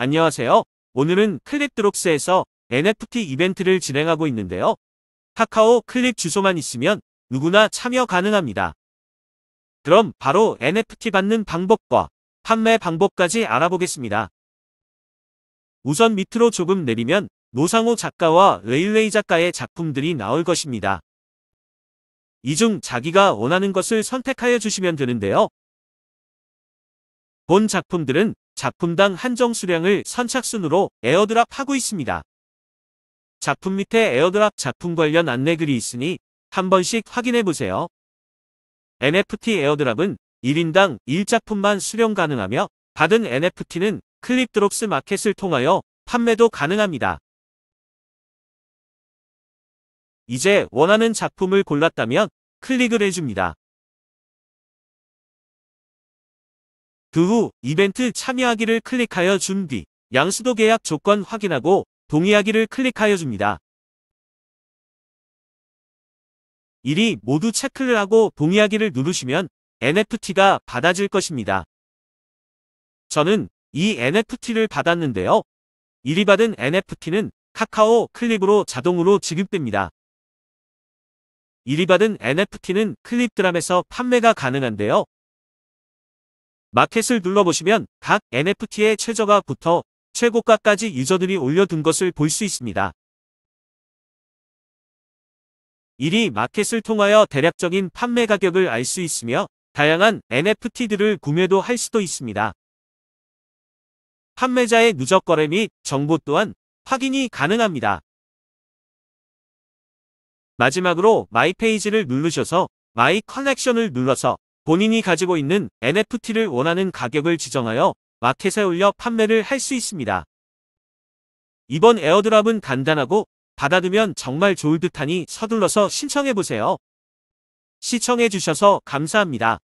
안녕하세요. 오늘은 클릭드록스에서 NFT 이벤트를 진행하고 있는데요. 카카오 클릭 주소만 있으면 누구나 참여 가능합니다. 그럼 바로 NFT 받는 방법과 판매 방법까지 알아보겠습니다. 우선 밑으로 조금 내리면 노상호 작가와 레일레이 작가의 작품들이 나올 것입니다. 이 중 자기가 원하는 것을 선택하여 주시면 되는데요. 본 작품들은 작품당 한정 수량을 선착순으로 에어드랍하고 있습니다. 작품 밑에 에어드랍 작품 관련 안내글이 있으니 한 번씩 확인해보세요. NFT 에어드랍은 1인당 1작품만 수령 가능하며 받은 NFT는 클립드롭스 마켓을 통하여 판매도 가능합니다. 이제 원하는 작품을 골랐다면 클릭을 해줍니다. 그후 이벤트 참여하기를 클릭하여 준비, 양수도 계약 조건 확인하고 동의하기를 클릭하여 줍니다. 일이 모두 체크를 하고 동의하기를 누르시면 NFT가 받아질 것입니다. 저는 이 NFT를 받았는데요. 일이 받은 NFT는 카카오 클립으로 자동으로 지급됩니다. 일이 받은 NFT는 클립드람에서 판매가 가능한데요. 마켓을 눌러보시면 각 NFT의 최저가 부터 최고가까지 유저들이 올려둔 것을 볼 수 있습니다. 이리 마켓을 통하여 대략적인 판매 가격을 알 수 있으며 다양한 NFT들을 구매도 할 수도 있습니다. 판매자의 누적 거래 및 정보 또한 확인이 가능합니다. 마지막으로 마이 페이지를 누르셔서 마이 커넥션을 눌러서 본인이 가지고 있는 NFT를 원하는 가격을 지정하여 마켓에 올려 판매를 할 수 있습니다. 이번 에어드랍은 간단하고 받아두면 정말 좋을 듯하니 서둘러서 신청해보세요. 시청해주셔서 감사합니다.